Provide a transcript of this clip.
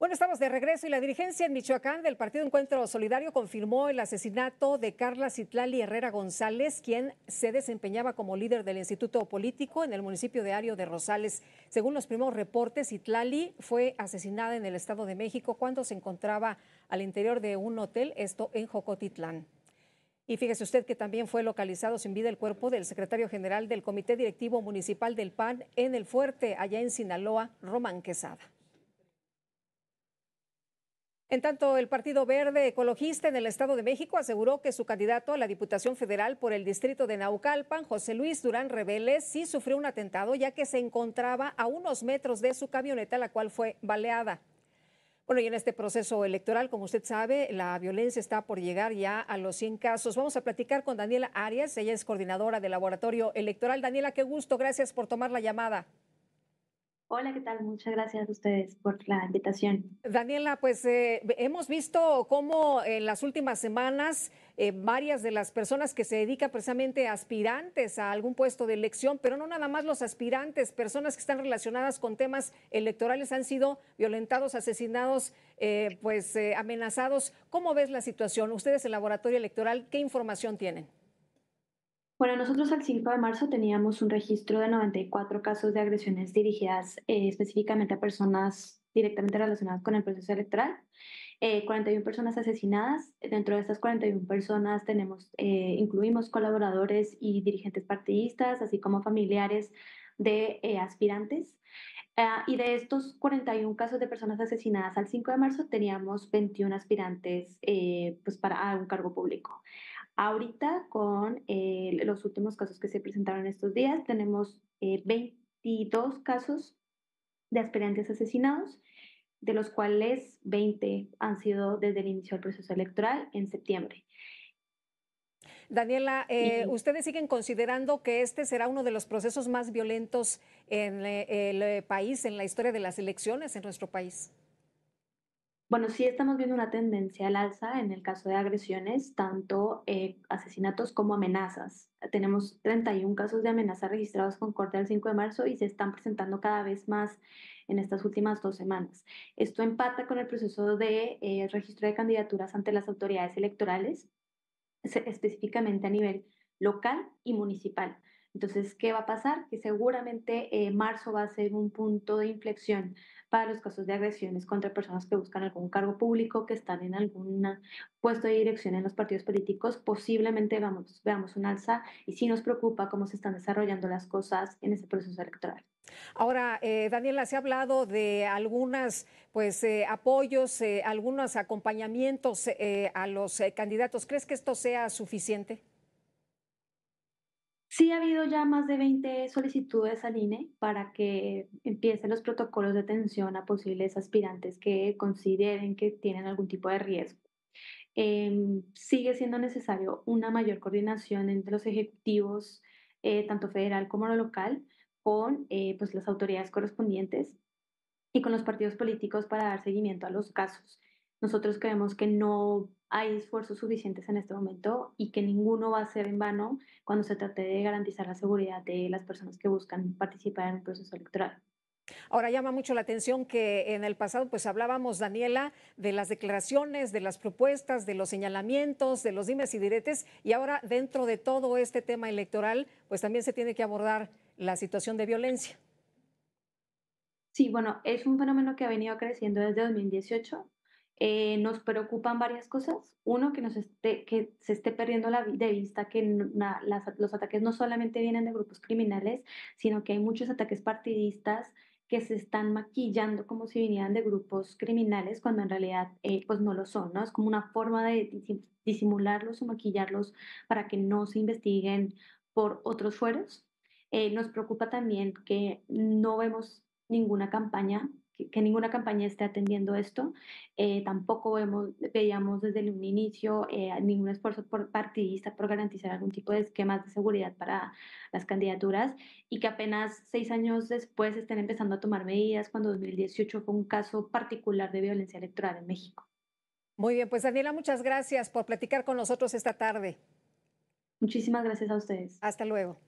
Bueno, estamos de regreso y la dirigencia en Michoacán del Partido Encuentro Solidario confirmó el asesinato de Carla Citlali Herrera González, quien se desempeñaba como líder del Instituto Político en el municipio de Ario de Rosales. Según los primeros reportes, Citlali fue asesinada en el Estado de México cuando se encontraba al interior de un hotel, esto en Jocotitlán. Y fíjese usted que también fue localizado sin vida el cuerpo del secretario general del Comité Directivo Municipal del PAN en el Fuerte, allá en Sinaloa, Román Quesada. En tanto, el Partido Verde Ecologista en el Estado de México aseguró que su candidato a la Diputación Federal por el distrito de Naucalpan, José Luis Durán Rebeles, sí sufrió un atentado ya que se encontraba a unos metros de su camioneta, la cual fue baleada. Bueno, y en este proceso electoral, como usted sabe, la violencia está por llegar ya a los 100 casos. Vamos a platicar con Daniela Arias, ella es coordinadora del Laboratorio Electoral. Daniela, qué gusto, gracias por tomar la llamada. Hola, ¿qué tal? Muchas gracias a ustedes por la invitación. Daniela, pues eh, hemos visto cómo en las últimas semanas eh, varias de las personas que se dedican precisamente a aspirantes a algún puesto de elección, pero no nada más los aspirantes, personas que están relacionadas con temas electorales han sido violentados, asesinados, eh, pues amenazados. ¿Cómo ves la situación? Ustedes en el laboratorio electoral, ¿qué información tienen? Bueno, nosotros al 5 de marzo teníamos un registro de 94 casos de agresiones dirigidas eh, específicamente a personas directamente relacionadas con el proceso electoral. 41 eh, personas asesinadas. Dentro de estas 41 personas tenemos, eh, incluimos colaboradores y dirigentes partidistas, así como familiares de aspirantes. Ah, y de estos 41 casos de personas asesinadas al 5 de marzo teníamos 21 aspirantes pues para un cargo público. Ahorita, con eh, los últimos casos que se presentaron estos días, tenemos 22 eh, casos de aspirantes asesinados, de los cuales 20 han sido desde el inicio del proceso electoral en septiembre. Daniela, eh, ¿ustedes siguen considerando que este será uno de los procesos más violentos en el país, en la historia de las elecciones en nuestro país? Bueno, sí estamos viendo una tendencia al alza en el caso de agresiones, tanto asesinatos como amenazas. Tenemos 31 casos de amenaza registrados con corte al 5 de marzo y se están presentando cada vez más en estas últimas dos semanas. Esto empata con el proceso de eh, registro de candidaturas ante las autoridades electorales, específicamente a nivel local y municipal. Entonces, ¿qué va a pasar? Que seguramente eh, marzo va a ser un punto de inflexión para los casos de agresiones contra personas que buscan algún cargo público, que están en algún puesto de dirección en los partidos políticos. Posiblemente vamos, veamos un alza y sí nos preocupa cómo se están desarrollando las cosas en ese proceso electoral. Ahora, eh, Daniela, se ha hablado de algunos pues, eh, apoyos, algunos acompañamientos a los candidatos. ¿Crees que esto sea suficiente? Sí ha habido ya más de 20 solicitudes al INE para que empiecen los protocolos de atención a posibles aspirantes que consideren que tienen algún tipo de riesgo. Em, sigue siendo necesario una mayor coordinación entre los ejecutivos, eh, tanto federal como local, con eh, pues, las autoridades correspondientes y con los partidos políticos para dar seguimiento a los casos. Nosotros creemos que no hay esfuerzos suficientes en este momento y que ninguno va a ser en vano cuando se trate de garantizar la seguridad de las personas que buscan participar en un proceso electoral. Ahora llama mucho la atención que en el pasado pues hablábamos, Daniela, de las declaraciones, de las propuestas, de los señalamientos, de los dimes y diretes y ahora dentro de todo este tema electoral pues también se tiene que abordar la situación de violencia. Sí, bueno, es un fenómeno que ha venido creciendo desde 2018 eh, nos preocupan varias cosas. Uno, que, nos que se esté perdiendo la, de vista que los ataques no solamente vienen de grupos criminales, sino que hay muchos ataques partidistas que se están maquillando como si vinieran de grupos criminales cuando en realidad eh, pues no lo son, ¿no? Es como una forma de disimularlos o maquillarlos para que no se investiguen por otros fueros. Eh, nos preocupa también que no vemos ninguna campaña que, ninguna campaña esté atendiendo esto. Eh, tampoco veíamos desde un inicio eh, ningún esfuerzo partidista por garantizar algún tipo de esquemas de seguridad para las candidaturas y que apenas seis años después estén empezando a tomar medidas cuando 2018 fue un caso particular de violencia electoral en México. Muy bien, pues Daniela, muchas gracias por platicar con nosotros esta tarde. Muchísimas gracias a ustedes. Hasta luego.